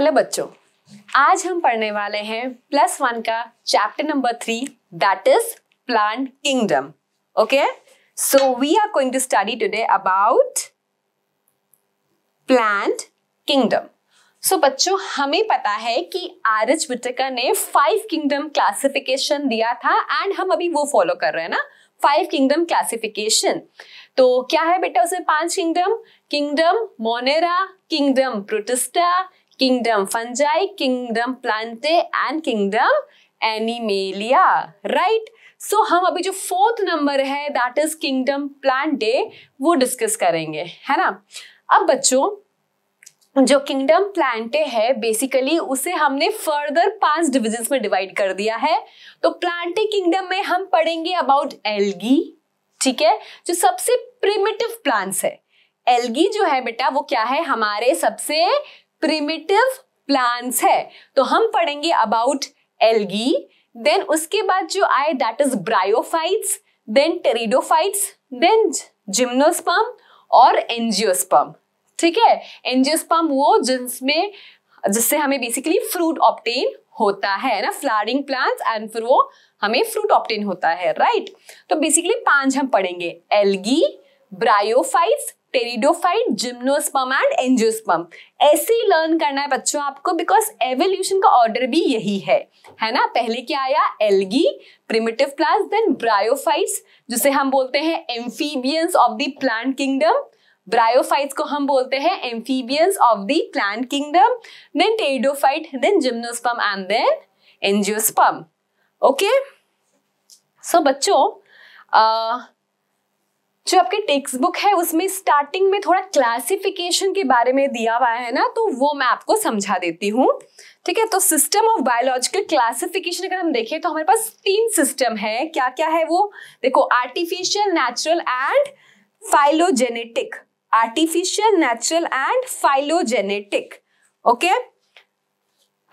Hello बच्चों आज हम पढ़ने वाले हैं प्लस वन का chapter number three that is plant kingdom okay so we are going to study today about plant kingdom so बच्चों हमें पता है कि आर एच विटेकर ने फाइव किंगडम क्लासिफिकेशन दिया था एंड हम अभी वो फॉलो कर रहे हैं ना फाइव किंगडम क्लासिफिकेशन तो क्या है बेटा उसमें पांच kingdom kingdom monera kingdom protista kingdom fungi, kingdom plantae and kingdom animalia right so हम अभी जो फोर्थ नंबर है that is kingdom plantae वो डिस्कस करेंगे है ना अब बच्चों जो किंगडम प्लांटे है बेसिकली उसे हमने फर्दर पांच डिविजन में डिवाइड कर दिया है तो प्लांटे किंगडम में हम पढ़ेंगे अबाउट एल्गी ठीक है जो सबसे प्रिमिटिव प्लांट्स है एल्गी जो है बेटा वो क्या है हमारे सबसे प्रिमिटिव प्लांट्स है तो हम पढ़ेंगे अबाउट एल्गी देन उसके बाद जो आए that is bryophytes then pteridophytes then gymnosperm और एंजियोस्पर्म ठीक है एंजियोस्पर्म वो जिसमें जिससे हमें बेसिकली फ्रूट ऑप्टेन होता है ना फ्लावरिंग प्लांट्स एंड फिर वो हमें फ्रूट ऑप्टेन होता है राइट right? तो बेसिकली पांच हम पढ़ेंगे algae bryophytes pteridophyte gymnosperm and angiosperm ऐसे ही लर्न करना है बच्चों आपको बिकॉज एवोल्यूशन का ऑर्डर भी यही है है ना पहले क्या आया algae primitive plants then bryophytes जिसे हम बोलते हैं amphibians of the plant kingdom bryophytes को हम बोलते हैं amphibians of the plant kingdom then pteridophyte then gymnosperm and then angiosperm okay so बच्चों जो आपकी टेक्स्ट बुक है उसमें स्टार्टिंग में थोड़ा क्लासिफिकेशन के बारे में दिया हुआ है ना तो वो मैं आपको समझा देती हूँ ठीक है तो सिस्टम ऑफ बायोलॉजिकल क्लासिफिकेशन अगर हम देखें तो हमारे पास तीन सिस्टम है क्या क्या है वो देखो artificial natural and phylogenetic artificial natural and phylogenetic okay okay?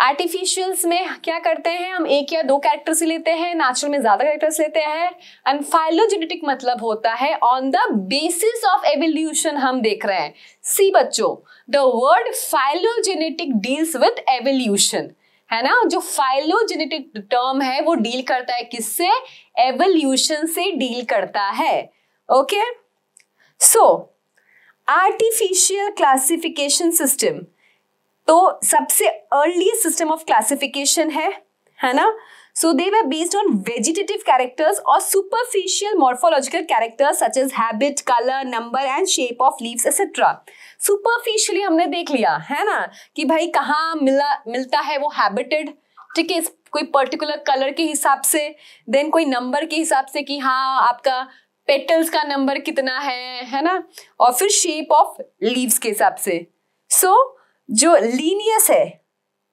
Artificials में क्या करते हैं हम एक या दो कैरेक्टर्स लेते हैं नेचुरल में ज्यादा कैरेक्टर्स लेते हैं एंड फाइलोजेनेटिक मतलब होता है on the basis of evolution हम देख रहे हैं सी बच्चों the word phylogenetic deals with evolution है ना जो फाइलोजेनेटिक टर्म है वो डील करता है किससे एवोल्यूशन से डील करता है okay so artificial classification system तो सबसे अर्ली सिस्टम ऑफ क्लासिफिकेशन है है ना so they were based on vegetative characters और superficial morphological characters such as habit colour number and shape of leaves etcetera superficially हमने देख लिया है ना कि भाई कहाँ मिला मिलता है वो हैबिटेड ठीक है कोई पर्टिकुलर कलर के हिसाब से देन कोई नंबर के हिसाब से कि हाँ आपका पेटल्स का नंबर कितना है है ना और फिर शेप ऑफ लीव्स के हिसाब से सो so, जो लीनियस है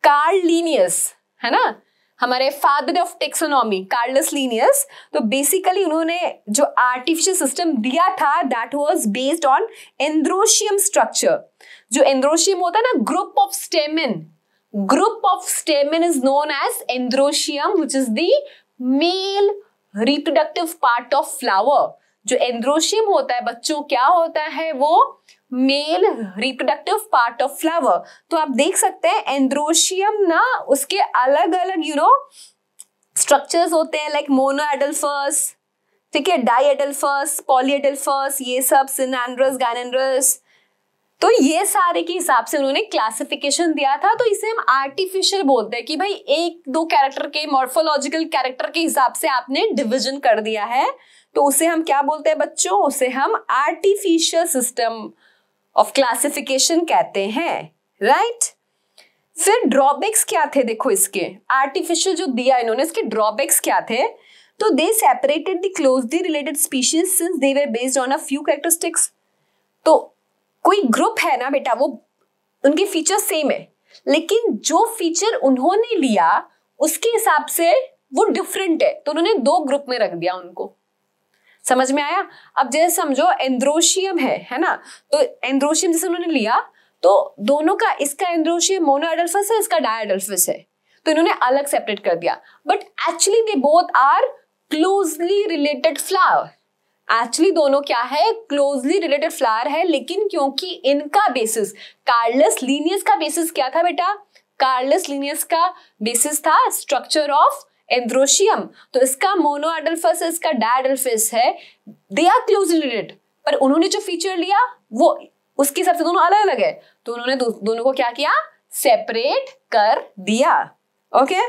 कार्ल लीनियस है ना हमारे father of taxonomy Carolus Linnaeus तो बेसिकली उन्होंने जो आर्टिफिशियल सिस्टम दिया था that was based on androecium structure जो एंड्रोशियम होता है ना group of stamen group of stamen is known as androecium which is the male reproductive part of flower जो एंड्रोशियम होता है बच्चों क्या होता है वो male reproductive part of flower तो आप देख सकते हैं एंड्रोशियम ना उसके अलग अलग यू नो स्ट्रक्चर्स होते हैं लाइक एडल्फर्स ठीक है पॉली एडल्फर्स ये सब सिनेड्रस गैनड्रस तो ये सारे के हिसाब से उन्होंने क्लासिफिकेशन दिया था तो इसे हम आर्टिफिशियल बोलते हैं कि भाई एक दो कैरेक्टर के मॉर्फोलॉजिकल कैरेक्टर के हिसाब से आपने डिवीजन कर दिया है तो उसे हम क्या बोलते हैं बच्चों उसे हम आर्टिफिशियल सिस्टम ऑफ क्लासिफिकेशन कहते हैं राइट right? फिर ड्रॉबैक्स क्या थे देखो इसके आर्टिफिशियल जो दिया इन्होंने इसके ड्रॉबैक्स क्या थे तो they separated the closely related species since they were based on a few characteristics तो कोई ग्रुप है ना बेटा वो उनके फीचर सेम है लेकिन जो फीचर उन्होंने लिया उसके हिसाब से वो डिफरेंट है तो उन्होंने दो ग्रुप में रख दिया उनको समझ में आया अब जैसे समझो एंड्रोशियम है है ना तो एंड्रोशियम जैसे उन्होंने लिया तो दोनों का इसका एंड्रोशियम एडल्फस है इसका डायडल्फस है तो इन्होंने अलग सेपरेट कर दिया but actually they both are closely related flower actually दोनों क्या है क्लोजली रिलेटेड फ्लावर है लेकिन क्योंकि इनका बेसिस कार्लस लीनियस का बेसिस क्या था बेटा कार्लस लीनियस का बेसिस था स्ट्रक्चर ऑफ एंड्रोशियम तो इसका मोनो एडल्फस इसका डायडल्फिस है दे आर क्लोजली रिलेटेड पर उन्होंने जो फीचर लिया वो उसके हिसाब से दोनों अलग अलग है तो उन्होंने दो, दोनों को क्या किया सेपरेट कर दिया okay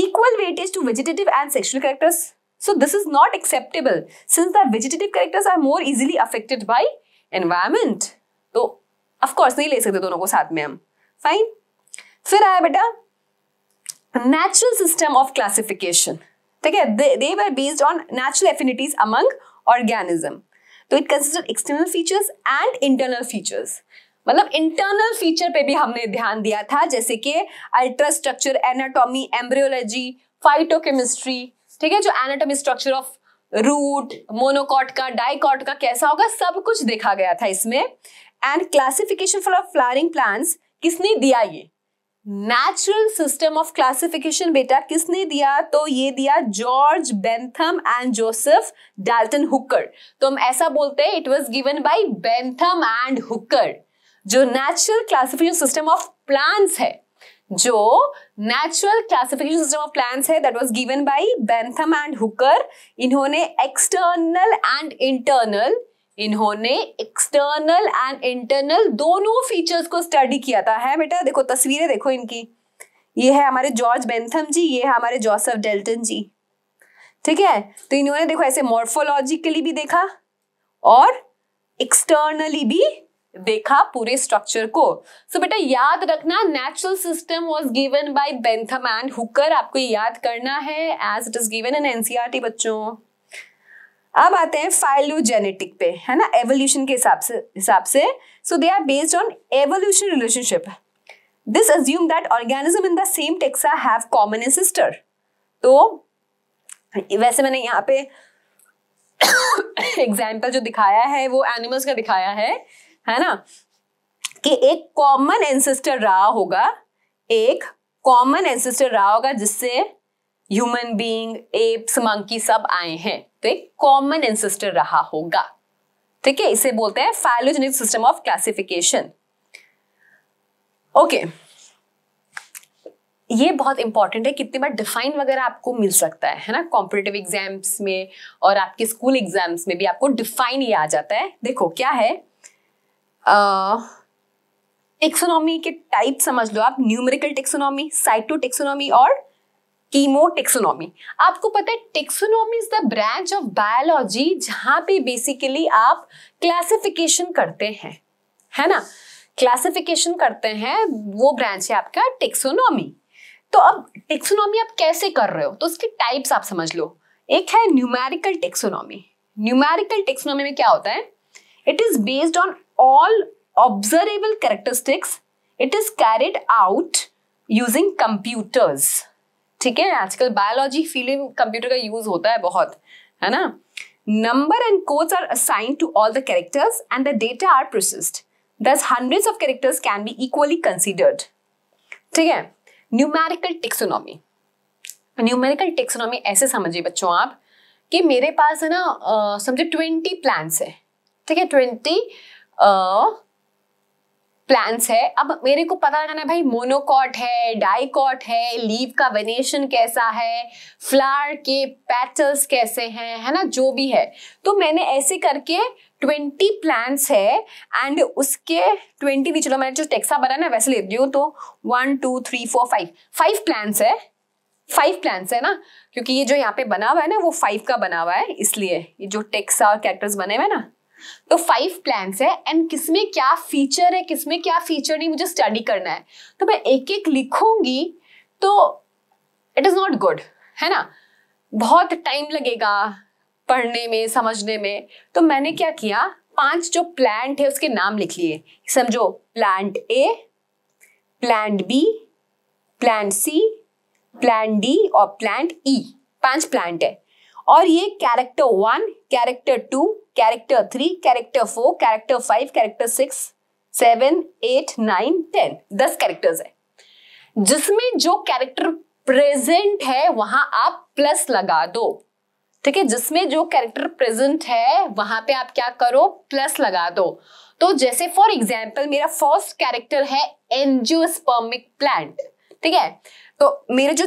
equal weightage to vegetative and sexual characters so this is not acceptable since the vegetative characters are more easily affected by environment तो of course नहीं ले सकते दोनों को साथ में हम फाइन फिर आया बेटा नेचुरल सिस्टम ऑफ क्लासिफिकेशन ठीक है they were based on natural affinities among organism तो it consider external features and internal features मतलब इंटरनल फीचर पे भी हमने ध्यान दिया था जैसे कि अल्ट्रास्ट्रक्चर एनाटॉमी एम्ब्रियोलॉजी फाइटोकेमिस्ट्री ठीक है जो anatomy structure of root monocot का डाइकॉट का कैसा होगा सब कुछ देखा गया था इसमें and classification for flowering plants किसने दिया ये नेचुरल सिस्टम ऑफ क्लासिफिकेशन बेटा किसने दिया तो ये दिया George Bentham and Joseph Dalton Hooker तो हम ऐसा बोलते हैं it was given by Bentham and Hooker जो natural classification system of plants है जो natural classification system of plants है that was given by Bentham and Hooker इन्होंने एक्सटर्नल एंड इंटरनल इन्होंने एक्सटर्नल एंड इंटरनल दोनों फीचर्स को study किया था है बेटा देखो तस्वीरें देखो इनकी ये है हमारे जॉर्ज बेंथम जी ये है हमारे जोसेफ डेल्टन जी ठीक है तो इन्होंने देखो ऐसे मोर्फोलॉजिकली भी देखा और एक्सटर्नली भी देखा पूरे स्ट्रक्चर को सो so, बेटा याद रखना natural system was given by Bentham and Hooker आपको याद करना है as it is given in NCERT बच्चों अब आते हैं फाइलोजेनेटिक पे है ना एवोल्यूशन के हिसाब से हिसाब से so they are based on evolution relationship this assume that organism in the same taxa have common sister तो वैसे मैंने यहाँ पे एग्जाम्पल जो दिखाया है वो एनिमल्स का दिखाया है है ना कि एक कॉमन एंसेस्टर रहा होगा एक कॉमन एंसेस्टर रहा होगा जिससे ह्यूमन बीइंग एप्स मंकी सब आए हैं तो एक कॉमन एंसेस्टर रहा होगा ठीक है इसे बोलते हैं phylogenic system of classification okay ये बहुत इंपॉर्टेंट है कितनी बार डिफाइन वगैरह आपको मिल सकता है है ना कॉम्पिटेटिव एग्जाम्स में और आपके स्कूल एग्जाम्स में भी आपको डिफाइन ये आ जाता है देखो क्या है टेक्सोनॉमी के टाइप समझ लो आप न्यूमेरिकल टेक्सोनॉमी साइटो टेक्सोनॉमी और कीमो टेक्सोनॉमी आपको पता है taxonomy is the branch of biology जहां पे बेसिकली आप क्लासिफिकेशन करते हैं है ना क्लासिफिकेशन करते हैं वो ब्रांच है आपका टेक्सोनॉमी तो अब टेक्सोनॉमी आप कैसे कर रहे हो तो उसके टाइप्स आप समझ लो एक है न्यूमेरिकल टेक्सोनॉमी न्यूमेरिकल टेक्सोनॉमी में क्या होता है it is based on all observable characteristics it is carried out using computers ठीक है आजकल बायोलॉजी फील्ड में कंप्यूटर का यूज होता है बहुत है ना number and codes are assigned to all the characters and the data are processed thus hundreds of characters can be equally considered ठीक है न्यूमेरिकल टेक्सोनॉमी न्यूमेरिकल टेक्सोनॉमी ऐसे समझिए बच्चों आप कि मेरे पास है ना समझे ट्वेंटी प्लान्स है ठीक है ट्वेंटी प्लांट्स है अब मेरे को पता लगाना है भाई मोनोकॉट है डाइकॉट है लीव का वेनेशन कैसा है फ्लावर के पैटल्स कैसे हैं है ना जो भी है तो मैंने ऐसे करके ट्वेंटी प्लान्स है एंड उसके ट्वेंटी भी चलो मैंने जो टेक्सा बना ना वैसे दी हूँ तो one two three four five five plans है फाइव प्लान्स है ना क्योंकि ये जो यहाँ पे बना हुआ है ना वो फाइव का बना हुआ है इसलिए ये जो टेक्सा और कैक्टर्स बने हुए ना तो फाइव प्लान है एंड किसमें क्या फीचर है किसमें क्या फीचर नहीं मुझे स्टडी करना है तो मैं एक एक लिखूंगी तो इट इज़ नॉट गुड है ना बहुत टाइम लगेगा पढ़ने में समझने में तो मैंने क्या किया पांच जो प्लांट है उसके नाम लिख लिए समझो plant A plant B plant C plan D और प्लांट ई e। पांच प्लांट है और ये character one character two character three character four character five character six seven eight nine ten दस कैरेक्टर्स है जिसमें जो कैरेक्टर प्रेजेंट है वहां आप प्लस लगा दो ठीक है जिसमें जो कैरेक्टर प्रेजेंट है वहां पे आप क्या करो प्लस लगा दो तो जैसे फॉर एग्जाम्पल मेरा फर्स्ट कैरेक्टर है एनजियोस्पर्मिक प्लांट ठीक है तो मेरे जो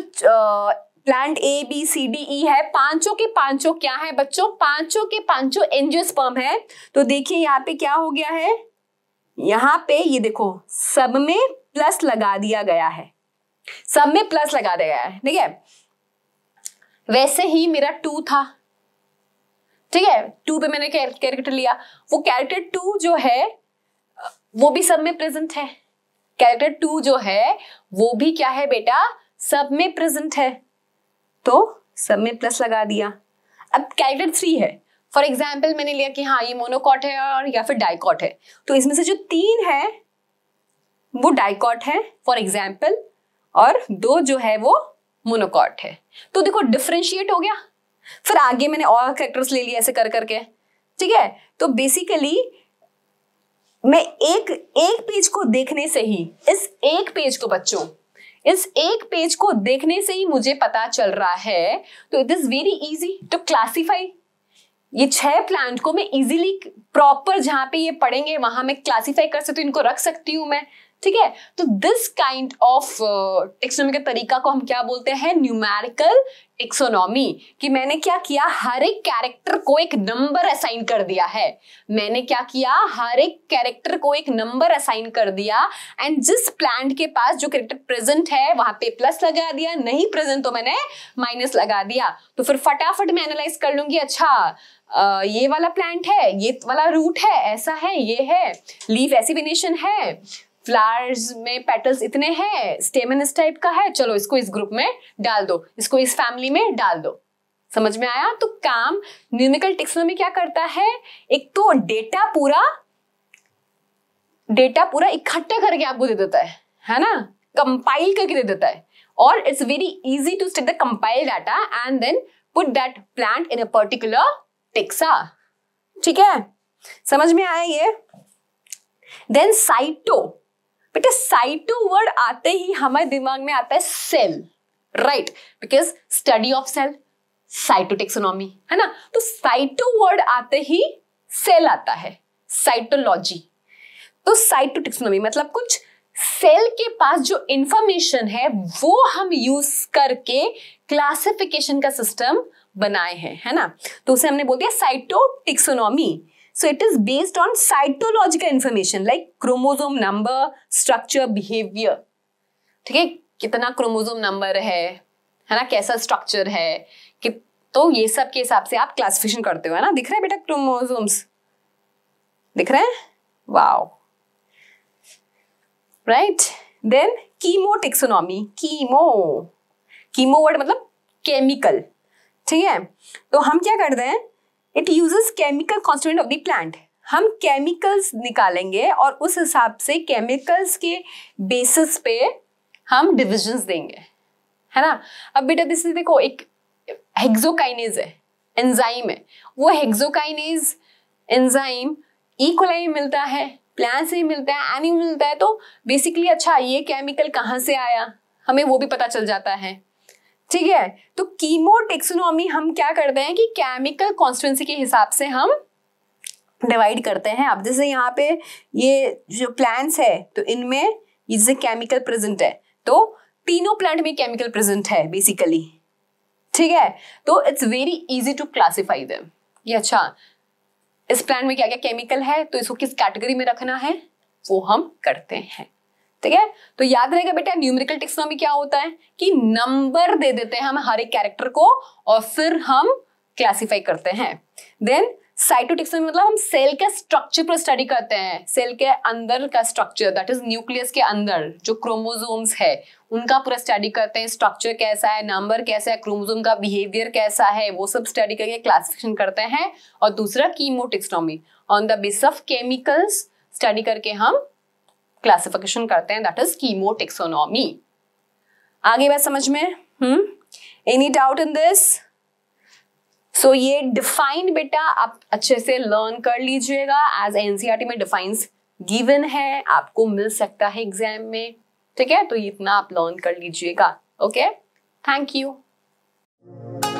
plant A B C D E है पांचों के पांचों क्या है बच्चों पांचों के पांचों एंजियोस्पर्म है तो देखिए यहाँ पे क्या हो गया है यहाँ पे ये देखो सब में प्लस लगा दिया गया है सब में प्लस लगा दिया गया है ठीक है वैसे ही मेरा टू था ठीक है टू पे मैंने कैरेक्टर लिया वो कैरेक्टर टू जो है वो भी सब में प्रेजेंट है कैरेक्टर टू जो है वो भी क्या है बेटा सब में प्रेजेंट है तो सब में प्लस लगा दिया अब कैरेक्टर थ्री है फॉर एग्जाम्पल मैंने लिया कि हाँ ये मोनोकॉट है और या फिर डाइकॉट है तो इसमें से जो तीन है वो डाइकॉट है फॉर एग्जाम्पल और दो जो है वो मोनोकॉट है तो देखो डिफ्रेंशिएट हो गया फिर आगे मैंने और कैरेक्टर्स ले लिए ऐसे कर करके ठीक है तो बेसिकली मैं एक एक पेज को देखने से ही इस एक पेज को बच्चों इस एक पेज को देखने से ही मुझे पता चल रहा है तो it is very easy to classify ये छह प्लांट को मैं इजीली प्रॉपर जहां पे ये पढ़ेंगे वहां मैं क्लासिफाई कर सकती हूँ इनको रख सकती हूँ मैं ठीक है तो दिस काइंड ऑफ टेक्सोनोमी का तरीका को हम क्या बोलते हैं न्यूमेरिकल एक्सोनॉमी कि मैंने क्या किया हर एक कैरेक्टर को एक नंबर असाइन कर दिया है मैंने क्या किया हर एक कैरेक्टर को एक नंबर असाइन कर दिया एंड जिस प्लांट के पास जो कैरेक्टर प्रेजेंट है वहां पे प्लस लगा दिया नहीं प्रेजेंट तो मैंने माइनस लगा दिया तो फिर फटाफट मैं एनालाइज कर लूंगी अच्छा आ, ये वाला प्लांट है ये वाला रूट है ऐसा है ये है लीफ एसिविनेशन है फ्लावर्स में पेटल्स इतने हैं स्टेमन इस टाइप का है चलो इसको इस ग्रुप में डाल दो इसको इस फैमिली में डाल दो समझ में आया तो काम न्यूमिकल में क्या करता है एक तो डेटा पूरा डेटा पूरा इकट्ठा करके आपको दे देता है है ना कंपाइल करके दे देता है और it's very easy to stack the compile data and then put that plant in a particular taxa ठीक है समझ में आया ये देन साइटो बेटा साइटो वर्ड आते ही हमारे दिमाग में आता है cell right because study of cell cytotaxonomy है ना तो साइटो वर्ड आते ही सेल आता है साइटोलॉजी तो साइटोटेक्सोनॉमी मतलब कुछ सेल के पास जो इंफॉर्मेशन है वो हम यूज करके क्लासिफिकेशन का सिस्टम बनाए हैं है ना तो उसे हमने बोल दिया साइटोटिक्सोनॉमी So it is based on cytological information like chromosome number, structure, behavior. ठीक है कितना क्रोमोजोम नंबर है है ना कैसा स्ट्रक्चर है कि तो ये सब के हिसाब से आप क्लासिफिकेशन करते हो है ना दिख रहा है बेटा क्रोमोजोम्स दिख रहे हैं wow right then chemo taxonomy chemo chemo word मतलब केमिकल ठीक है तो हम क्या करते हैं it uses chemical constituent of the plant हम केमिकल्स निकालेंगे और उस हिसाब से केमिकल्स के बेसिस पे हम डिविजन्स देंगे है ना अब बेटा दिस देखो एक हेक्सोकाइनेज है एंजाइम है वो हेक्सोकाइनेज एंजाइम इकोलाई मिलता है प्लांट से ही मिलता है एनिमल मिलता है तो बेसिकली अच्छा ये केमिकल कहाँ से आया हमें वो भी पता चल जाता है ठीक है तो कीमो टेक्सोनॉमी हम क्या करते हैं कि केमिकल कॉन्स्टिटेंसी के हिसाब से हम डिवाइड करते हैं अब जैसे यहाँ पे ये जो प्लांट्स है तो इनमें जैसे केमिकल प्रेजेंट है तो तीनों प्लांट में केमिकल प्रेजेंट है बेसिकली ठीक है तो it's very easy to classify them ये अच्छा इस प्लांट में क्या क्या केमिकल है तो इसको किस कैटेगरी में रखना है वो हम करते हैं ठीक है तो याद रहेगा बेटा न्यूमेरिकल टेक्सोनॉमी क्या होता है कि नंबर दे देते हैं हम हर एक कैरेक्टर को और फिर हम क्लासिफाई करते हैं देन साइटोटेक्सोनॉमी मतलब हम सेल का स्ट्रक्चर पर स्टडी करते हैं सेल के अंदर का स्ट्रक्चर दैट इज न्यूक्लियस के अंदर जो क्रोमोजोम्स है उनका पूरा स्टडी करते हैं स्ट्रक्चर कैसा है नंबर कैसा है क्रोमोजोम का बिहेवियर कैसा है वो सब स्टडी करके क्लासिफिकेशन करते हैं और दूसरा chemotaxonomy on the base of chemicals study करके हम क्लासिफिकेशन करते हैं दैट इज कीमो टेक्सोनॉमी आगे बात समझ में hmm any doubt in this so ये डिफाइंड बेटा आप अच्छे से लर्न कर लीजिएगा एज एनसीआर e में डिफाइंस गिवन है आपको मिल सकता है एग्जाम में ठीक है तो ये इतना आप लर्न कर लीजिएगा ओके थैंक यू